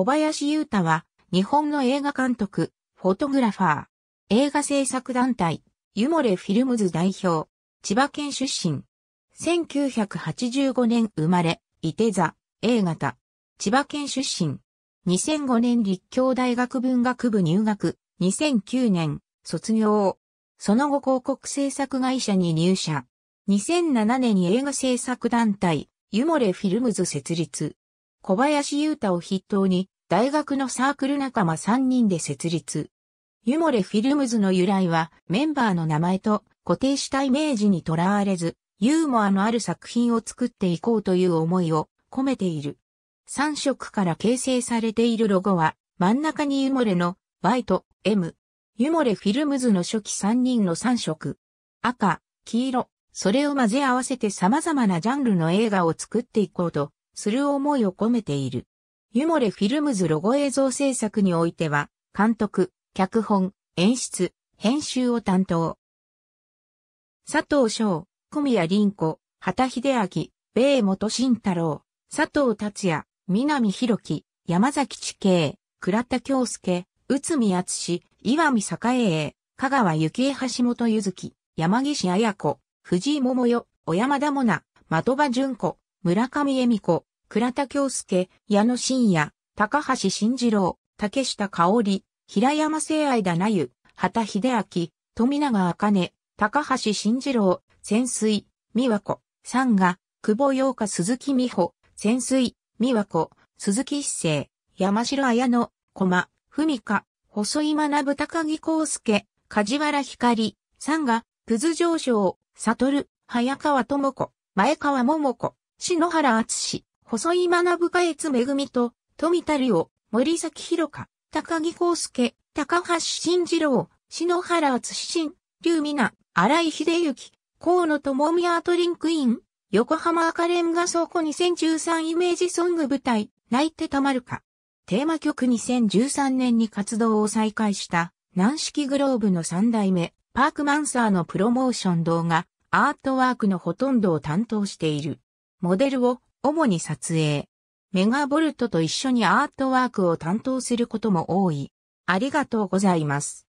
小林優太は、日本の映画監督、フォトグラファー、映画制作団体、ユモレフィルムズ代表、千葉県出身。1985年生まれ、伊手座、A 型。千葉県出身。2005年立教大学文学部入学。2009年、卒業。その後広告制作会社に入社。2007年に映画制作団体、ユモレフィルムズ設立。小林優太を筆頭に、大学のサークル仲間3人で設立。ユモレフィルムズの由来は、メンバーの名前と固定したイメージにとらわれず、ユーモアのある作品を作っていこうという思いを込めている。3色から形成されているロゴは、真ん中にユモレの Y と M。ユモレフィルムズの初期3人の3色。赤、黄色、それを混ぜ合わせて様々なジャンルの映画を作っていこうとする思いを込めている。ユモレフィルムズロゴ映像制作においては、監督、脚本、演出、編集を担当。佐藤翔、小宮林子、畑秀明、米本慎太郎、佐藤達也、南博樹、山崎地形、倉田京介、内海敦岩見栄栄、香川幸恵橋本ゆずき、山岸彩子、藤井桃代、小山田もな、的場淳子、村上恵美子、倉田京介、矢野真也、高橋慎次郎、竹下香織、平山聖愛田奈由、畑秀明、富永茜、高橋慎次郎、潜水、美和子、三賀、久保洋華鈴木美穂、潜水、美和子、鈴木一世、山城綾乃、駒、文香、細井学高木康介、梶原光、三賀、鈴上昇、悟、早川智子、前川桃子、篠原厚志、細井学下越恵と、富田理森崎博香、高木康介、高橋慎二郎、篠原敦新、劉美奈、荒井秀幸、河野智美アートリンクイン、横浜赤レンガ倉庫2013イメージソング舞台、泣いてたまるか。テーマ曲2013年に活動を再開した、軟式グローブの3代目、パークマンサーのプロモーション動画、アートワークのほとんどを担当している。モデルを主に撮影。メガボルトと一緒にアートワークを担当することも多い。ありがとうございます。